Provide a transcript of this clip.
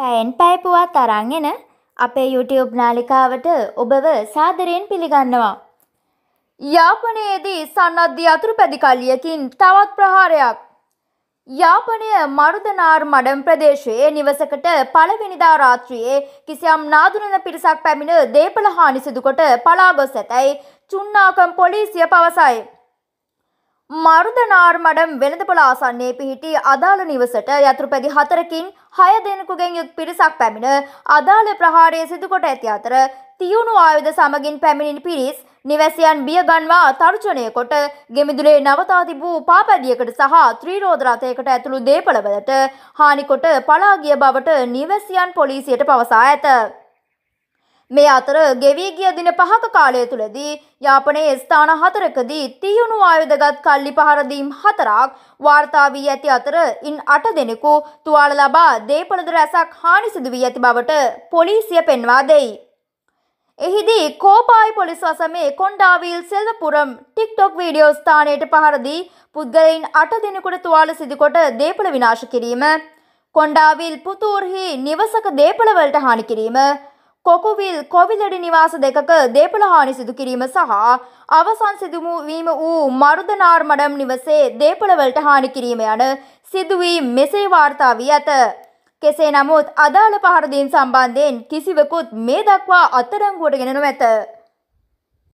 පැයෙන් පැයපුවා තරන්ගෙන අපේ YouTube නාලිකාවට ඔබව සාදරයෙන් පිළිගන්නවා. යාපනයේදී සන්නද්ධිය අතුරුපැදි කල්ලියකින් තවත් ප්‍රහාරයක්. යාපනය මරුදනාර් මඩම් ප්‍රදේශයේ නිවසකට පළවෙනිදා රාත්‍රියයේ කිසියම් නාදුනන පිරිසක් පැමිණ දේපල හානි සිදුකොට පලාගොස් ඇතැයි චුන්නාකම් පොලිසිය පවසයි. මරුදනාර්මඩම් වෙළඳපොළ ආසන්නයේ පිහිටි අදාළ නිවසට යතුරුපැදි හතරකින් හය දෙනෙකුගෙන් යුත් පිරිසක් පැමිණ අදාළ ප්‍රහාරය සිදුකොට ඇති අතර තියුණු ආයුධ සමගින් පැමිණිනි පිරිස් නිවැසියන් බියගන්වා තර්ජනය කොට ගෙමිදුලේ නවතා තිබූ පාපැදියකට සහ ත්‍රීරෝධ රථයකට ඇතුළු දේපළවලට හානිකොට පලාගිය බවට නිවැසියන් පොලිසියට පවසා ඇත. මේ අතර ගෙවී ගිය දින පහක කාලය තුළදී යාපනයේ ස්ථාන හතරකදී තියුණු ආයුධගත් කල්ලි පහරදීම් හතරක් වාර්තා වී ඇති අතර ඉන් අට දෙනෙකු තුවාල ලබා දේපළද රැසක් හානි සිදු වී ඇති බවට පොලිසිය පෙන්වා දෙයි. එහිදී කෝපායි පොලිස් වසමේ කොන්්ඩාවීල් සෙල්වපුරම් ටික්ටොක් වීඩියෝ ස්ථානයට පහරදී පුද්ගලයින් අට දෙනෙකුට තුවාල සිදුකොට දේපළ විනාශ කිරීම කොන්්ඩාවිල් පුතූර්හි නිවසක දේපළවලට හානි කිරීම කොකුවිල් කොවිලඩි නිවාස දෙකක දේපලහානි සිදු කිරීම සහ අවසන් සිදුමු වීම වූ මරුදනාර් මඩම් නිවසේ දේපලවලට හානි කිරීම යන සිදුවීම් මෙසේ වාර්තා වී ඇත. කෙසේ නමුත් අදාළ පහරදීන් සම්බන්ධයෙන් කිසිවකුත් මේ දක්වා අත්තරංගුවට ගෙනනු ඇත.